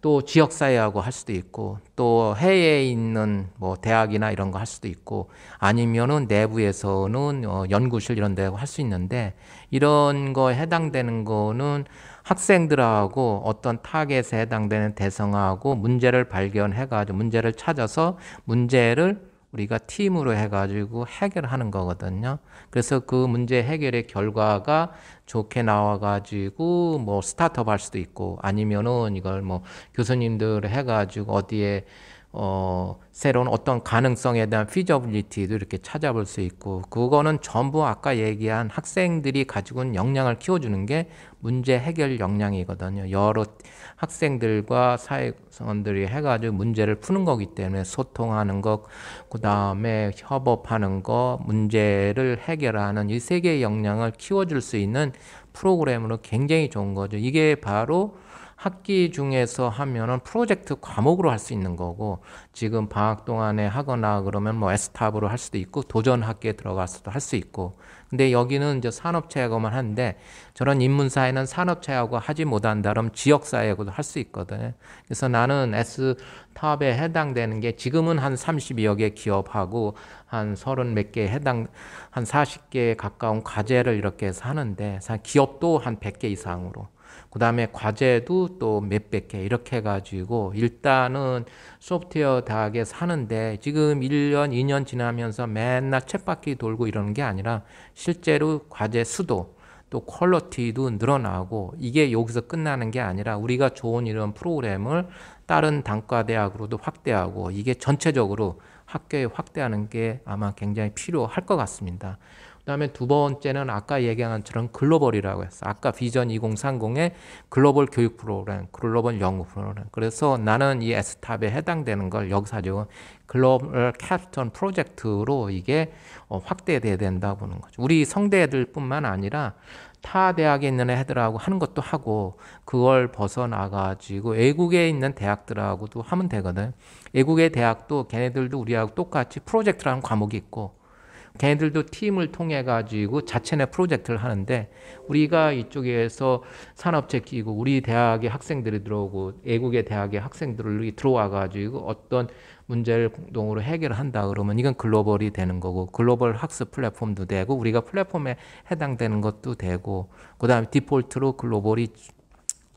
또 지역 사회하고 할 수도 있고 또 해외에 있는 뭐 대학이나 이런 거 할 수도 있고 아니면은 내부에서는 어 연구실 이런 데고 할수 있는데 이런 거에 해당되는 거는 학생들하고 어떤 타겟에 해당되는 대상하고 문제를 발견해 가지고 문제를 찾아서 문제를 우리가 팀으로 해가지고 해결하는 거거든요. 그래서 그 문제 해결의 결과가 좋게 나와가지고 뭐 스타트업 할 수도 있고 아니면은 이걸 뭐 교수님들 해가지고 어디에 어, 새로운 어떤 가능성에 대한 피저블리티도 이렇게 찾아볼 수 있고 그거는 전부 아까 얘기한 학생들이 가지고 있는 역량을 키워주는 게 문제 해결 역량이거든요. 여러 학생들과 사회원들이 성 해가지고 문제를 푸는 거기 때문에 소통하는 것, 그 다음에 협업하는 것, 문제를 해결하는 이 세 개의 역량을 키워줄 수 있는 프로그램으로 굉장히 좋은 거죠. 이게 바로 학기 중에서 하면은 프로젝트 과목으로 할 수 있는 거고 지금 방학 동안에 하거나 그러면 뭐 에스탑으로 할 수도 있고 도전 학기에 들어갈수도할 수 있고 근데 여기는 이제 산업체하고만 한데 저런 인문사에는 산업체하고 하지 못한 다름 지역사회하고도 할 수 있거든요. 그래서 나는 S탑에 해당되는 게 지금은 한 32여 개 기업하고 한 30 몇 개 해당 한 40개 가까운 과제를 이렇게 해서 하는데 기업도 한 100개 이상으로 그 다음에 과제도 또 몇백 개 이렇게 해가지고 일단은 소프트웨어 대학에 사는데 지금 1년, 2년 지나면서 맨날 챗바퀴 돌고 이러는 게 아니라 실제로 과제 수도 또 퀄러티도 늘어나고 이게 여기서 끝나는 게 아니라 우리가 좋은 이런 프로그램을 다른 단과대학으로도 확대하고 이게 전체적으로 학교에 확대하는 게 아마 굉장히 필요할 것 같습니다. 그다음에 두 번째는 아까 얘기한 것처럼 글로벌이라고 했어. 아까 비전 2030의 글로벌 교육 프로그램, 글로벌 연구 프로그램. 그래서 나는 이 에스탑에 해당되는 걸 역사적으로 글로벌 캡스턴 프로젝트로 이게 어, 확대돼야 된다 고 보는 거죠. 우리 성대들뿐만 아니라 타 대학에 있는 애들하고 하는 것도 하고 그걸 벗어나가지고 외국에 있는 대학들하고도 하면 되거든. 외국의 대학도 걔네들도 우리하고 똑같이 프로젝트라는 과목이 있고 걔네들도 팀을 통해 가지고 자체네 프로젝트를 하는데 우리가 이쪽에서 산업체 끼고 우리 대학의 학생들이 들어오고 외국의 대학의 학생들이 들어와 가지고 어떤 문제를 공동으로 해결한다 그러면 이건 글로벌이 되는 거고 글로벌 학습 플랫폼도 되고 우리가 플랫폼에 해당되는 것도 되고 그다음에 디폴트로 글로벌이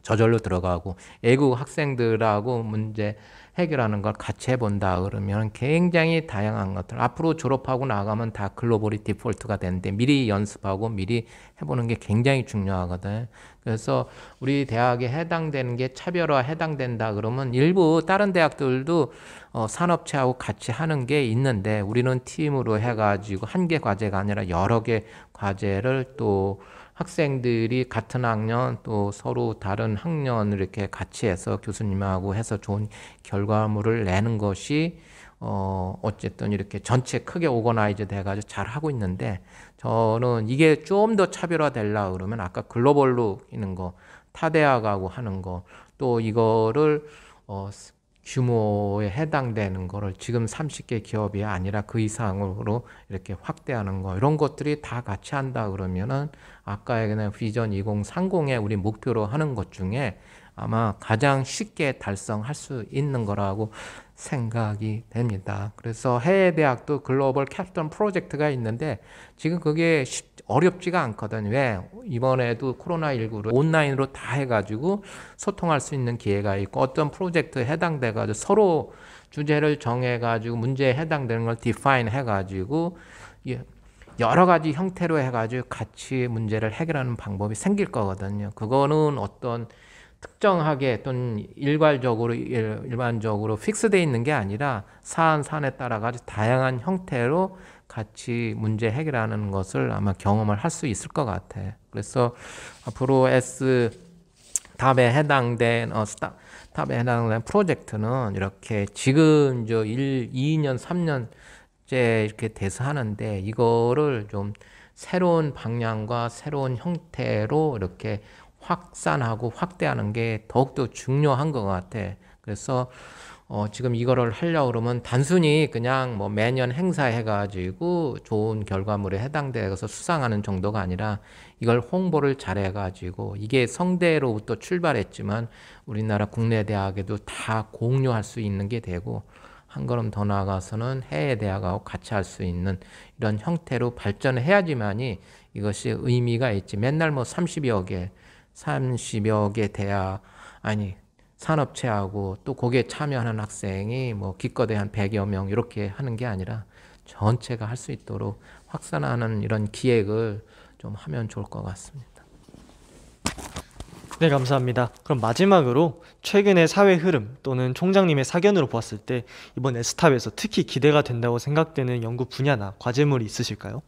저절로 들어가고 외국 학생들하고 문제 해결하는 걸 같이 해본다 그러면 굉장히 다양한 것들 앞으로 졸업하고 나가면 다 글로벌이 디폴트가 되는데 미리 연습하고 미리 해보는 게 굉장히 중요하거든 그래서 우리 대학에 해당되는 게 차별화 해당된다 그러면 일부 다른 대학들도 어, 산업체하고 같이 하는 게 있는데 우리는 팀으로 해가지고 한 개 과제가 아니라 여러 개 과제를 또 학생들이 같은 학년 또 서로 다른 학년을 이렇게 같이 해서 교수님하고 해서 좋은 결과물을 내는 것이 어 어쨌든 이렇게 전체 크게 오거나이즈 돼가지고 잘 하고 있는데 저는 이게 좀 더 차별화될라 그러면 아까 글로벌로 있는 거 타대학하고 하는 거 또 이거를 어 규모에 해당되는 거를 지금 30개 기업이 아니라 그 이상으로 이렇게 확대하는 거 이런 것들이 다 같이 한다 그러면은 아까 얘기한 비전 2 0 3 0의 우리 목표로 하는 것 중에 아마 가장 쉽게 달성할 수 있는 거라고 생각이 됩니다. 그래서 해외 대학도 글로벌 캡턴 프로젝트가 있는데 지금 그게 어렵지가 않거든. 왜? 이번에도 코로나19를 온라인으로 다 해가지고 소통할 수 있는 기회가 있고 어떤 프로젝트에 해당돼가지고 서로 주제를 정해가지고 문제에 해당되는 걸 디파인 해가지고 여러 가지 형태로 해가지고 같이 문제를 해결하는 방법이 생길 거거든요. 그거는 어떤 특정하게 또는 일괄적으로 일반적으로 픽스돼 있는 게 아니라 사안 사안에 따라 가지고 다양한 형태로 같이 문제 해결하는 것을 아마 경험을 할 수 있을 것 같아. 그래서 앞으로 S 탑에 해당된 어 탑에 해당된 프로젝트는 이렇게 지금 저 1, 2년, 3년 축제 이렇게 대사하는데 이거를 좀 새로운 방향과 새로운 형태로 이렇게 확산하고 확대하는 게 더욱더 중요한 것 같아. 그래서 어, 지금 이거를 하려고 그러면 단순히 그냥 뭐 매년 행사해가지고 좋은 결과물에 해당돼서 수상하는 정도가 아니라 이걸 홍보를 잘해가지고 이게 성대로부터 출발했지만 우리나라 국내 대학에도 다 공유할 수 있는 게 되고 한 걸음 더 나아가서는 해외 대학하고 같이 할 수 있는 이런 형태로 발전을 해야지만이 이것이 의미가 있지. 맨날 뭐 30여 개, 30여 개 대학, 아니, 산업체하고 또 거기에 참여하는 학생이 뭐 기껏해 한 100여 명 이렇게 하는 게 아니라 전체가 할 수 있도록 확산하는 이런 기획을 좀 하면 좋을 것 같습니다. 네, 감사합니다. 그럼 마지막으로 최근의 사회 흐름 또는 총장님의 사견으로 보았을 때 이번 에스탑에서 특히 기대가 된다고 생각되는 연구 분야나 과제물이 있으실까요?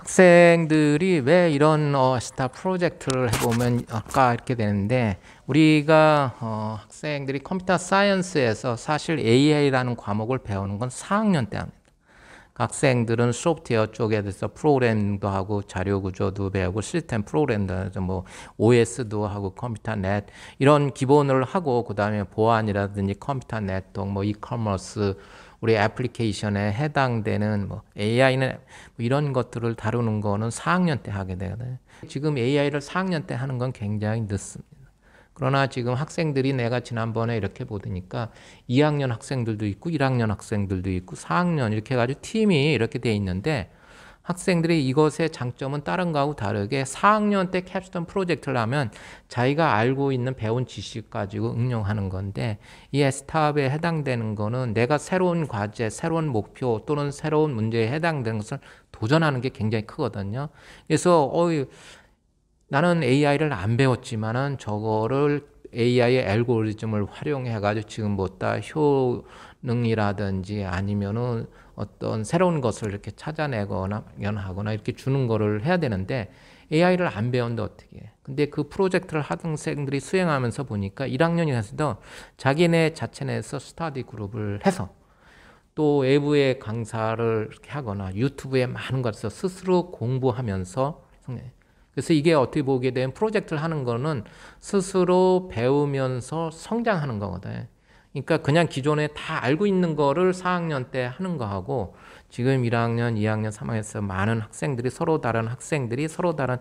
학생들이 왜 이런 어, 스타 프로젝트를 해보면 아까 이렇게 되는데 우리가 어, 학생들이 컴퓨터 사이언스에서 사실 AI라는 과목을 배우는 건 4학년 때 합니다. 학생들은 소프트웨어 쪽에 대해서 프로그램도 하고 자료 구조도 배우고 시스템 프로그램도 하서뭐 OS도 하고 컴퓨터 넷 이런 기본을 하고 그다음에 보안이라든지 컴퓨터 네트워크 뭐 이커머스 우리 애플리케이션에 해당되는 뭐 AI는 뭐 이런 것들을 다루는 거는 4학년 때 하게 되거든요. 지금 AI를 4학년 때 하는 건 굉장히 늦습니다. 그러나 지금 학생들이 내가 지난번에 이렇게 보니까 2학년 학생들도 있고 1학년 학생들도 있고 4학년 이렇게 해가지고 팀이 이렇게 돼 있는데 학생들이 이것의 장점은 다른 거하고 다르게 4학년 때 캡스톤 프로젝트를 하면 자기가 알고 있는 배운 지식 가지고 응용하는 건데 이 에스탑에 해당되는 거는 내가 새로운 과제, 새로운 목표 또는 새로운 문제에 해당되는 것을 도전하는 게 굉장히 크거든요. 그래서 어이 나는 AI를 안 배웠지만은 저거를 AI의 알고리즘을 활용해가지고 지금보다 뭐 효능이라든지 아니면은 어떤 새로운 것을 이렇게 찾아내거나 연하거나 이렇게 주는 거를 해야 되는데 AI를 안배운다 어떻게 근데 그 프로젝트를 학생들이 수행하면서 보니까 1학년이 라서도 자기네 자체 내에서 스타디 그룹을 해서 또 외부의 강사를 이렇게 하거나 유튜브에 많은 것을 스스로 공부하면서 성장해. 그래서 이게 어떻게 보게 되면 프로젝트를 하는 거는 스스로 배우면서 성장하는 거거든. 그러니까 그냥 기존에 다 알고 있는 거를 4학년 때 하는 거하고 지금 1학년, 2학년, 3학년에서 많은 학생들이 서로 다른 학생들이 서로 다른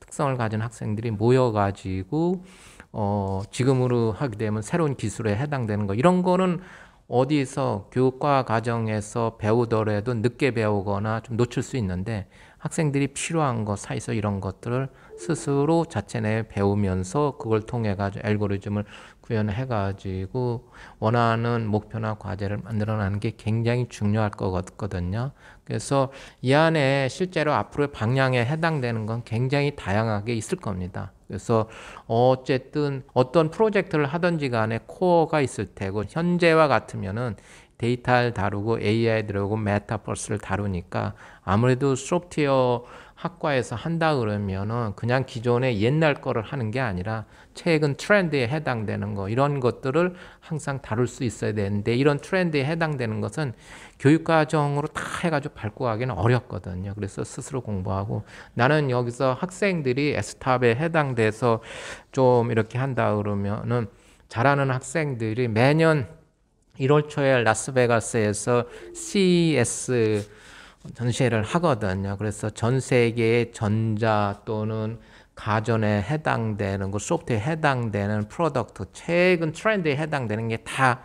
특성을 가진 학생들이 모여가지고 어 지금으로 하게 되면 새로운 기술에 해당되는 거 이런 거는 어디서 교육과 과정에서 배우더라도 늦게 배우거나 좀 놓칠 수 있는데 학생들이 필요한 것 사이서 에 이런 것들을 스스로 자체 내 배우면서 그걸 통해 가지고 알고리즘을 구현해 가지고 원하는 목표나 과제를 만들어내는 게 굉장히 중요할 것 같거든요. 그래서 이 안에 실제로 앞으로의 방향에 해당되는 건 굉장히 다양하게 있을 겁니다. 그래서 어쨌든 어떤 프로젝트를 하든지 간에 코어가 있을 테고 현재와 같으면은 데이터를 다루고 AI 들어오고 메타버스를 다루니까 아무래도 소프트웨어 학과에서 한다 그러면은 그냥 기존의 옛날 거를 하는 게 아니라 최근 트렌드에 해당되는 거 이런 것들을 항상 다룰 수 있어야 되는데 이런 트렌드에 해당되는 것은 교육과정으로 다 해가지고 밟고 가기는 어렵거든요. 그래서 스스로 공부하고 나는 여기서 학생들이 에스탑에 해당돼서 좀 이렇게 한다 그러면은 잘하는 학생들이 매년 1월 초에 라스베가스에서 CES 전시회를 하거든요. 그래서 전 세계의 전자 또는 가전에 해당되는 그 소프트에 해당되는 프로덕트 최근 트렌드에 해당되는 게다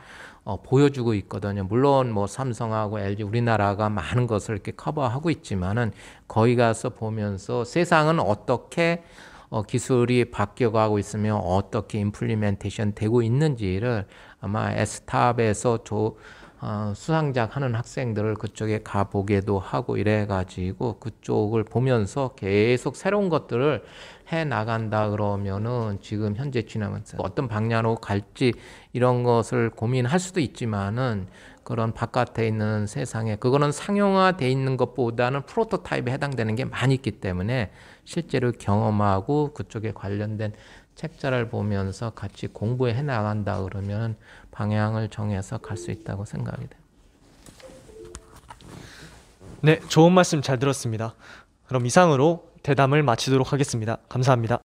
어, 보여주고 있거든요. 물론 뭐 삼성하고 LG 우리나라가 많은 것을 이렇게 커버하고 있지만은 거기 가서 보면서 세상은 어떻게 어, 기술이 바뀌어가고 있으며 어떻게 임플리멘테이션 되고 있는지를 아마 에스탑에서 조, 어, 수상작 하는 학생들을 그쪽에 가보기도 하고 이래가지고 그쪽을 보면서 계속 새로운 것들을 해 나간다 그러면은 지금 현재 지나면서 어떤 방향으로 갈지 이런 것을 고민할 수도 있지만은 그런 바깥에 있는 세상에 그거는 상용화돼 있는 것보다는 프로토타입에 해당되는 게 많이 있기 때문에 실제로 경험하고 그쪽에 관련된 책자를 보면서 같이 공부해 나간다 그러면 방향을 정해서 갈 수 있다고 생각이 돼요. 네, 좋은 말씀 잘 들었습니다. 그럼 이상으로 대담을 마치도록 하겠습니다. 감사합니다.